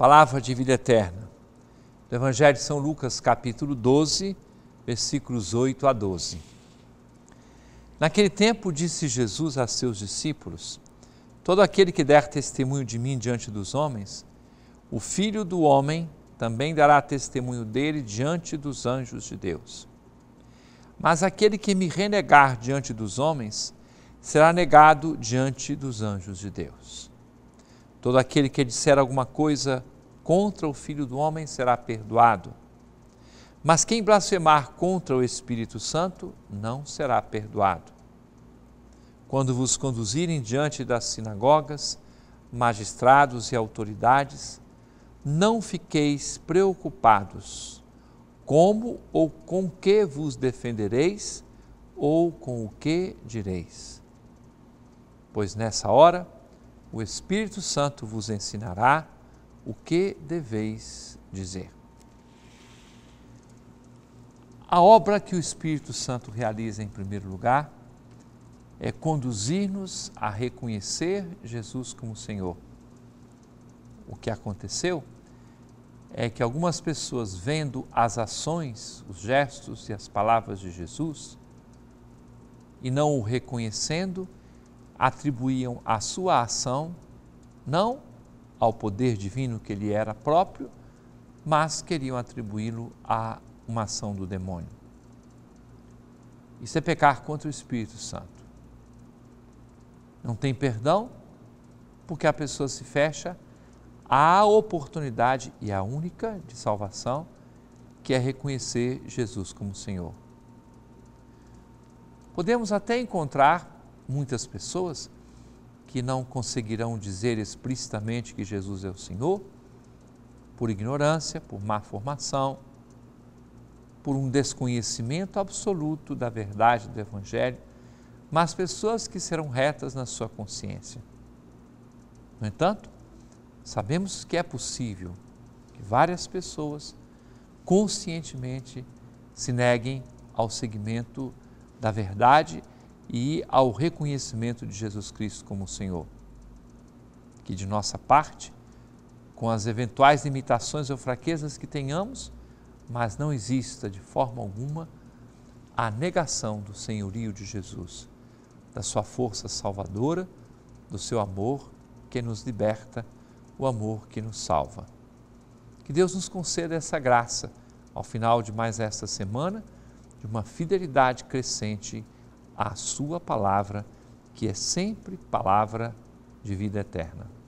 palavra de vida eterna. Do Evangelho de São Lucas, capítulo 12, versículos 8 a 12. Naquele tempo disse Jesus a seus discípulos: Todo aquele que der testemunho de mim diante dos homens, o Filho do homem também dará testemunho dele diante dos anjos de Deus. Mas aquele que me renegar diante dos homens, será negado diante dos anjos de Deus. Todo aquele que disser alguma coisa contra o Filho do Homem será perdoado. Mas quem blasfemar contra o Espírito Santo não será perdoado. Quando vos conduzirem diante das sinagogas, magistrados e autoridades, não fiqueis preocupados como ou com que vos defendereis ou com o que direis. Pois nessa hora, o Espírito Santo vos ensinará o que deveis dizer. A obra que o Espírito Santo realiza em primeiro lugar é conduzir-nos a reconhecer Jesus como Senhor. O que aconteceu é que algumas pessoas, vendo as ações, os gestos e as palavras de Jesus, e não o reconhecendo, atribuíam a sua ação não ao poder divino que ele era próprio, mas queriam atribuí-lo a uma ação do demônio. Isso é pecar contra o Espírito Santo. Não tem perdão porque a pessoa se fecha à oportunidade e a única de salvação, que é reconhecer Jesus como Senhor. Podemos até encontrar muitas pessoas que não conseguirão dizer explicitamente que Jesus é o Senhor, por ignorância, por má formação, por um desconhecimento absoluto da verdade do Evangelho, mas pessoas que serão retas na sua consciência. No entanto, sabemos que é possível que várias pessoas conscientemente se neguem ao segmento da verdade e ao reconhecimento de Jesus Cristo como Senhor. Que de nossa parte, com as eventuais limitações ou fraquezas que tenhamos, mas não exista de forma alguma a negação do senhorio de Jesus, da sua força salvadora, do seu amor que nos liberta, o amor que nos salva. Que Deus nos conceda essa graça ao final de mais esta semana, de uma fidelidade crescente a sua palavra, que é sempre palavra de vida eterna.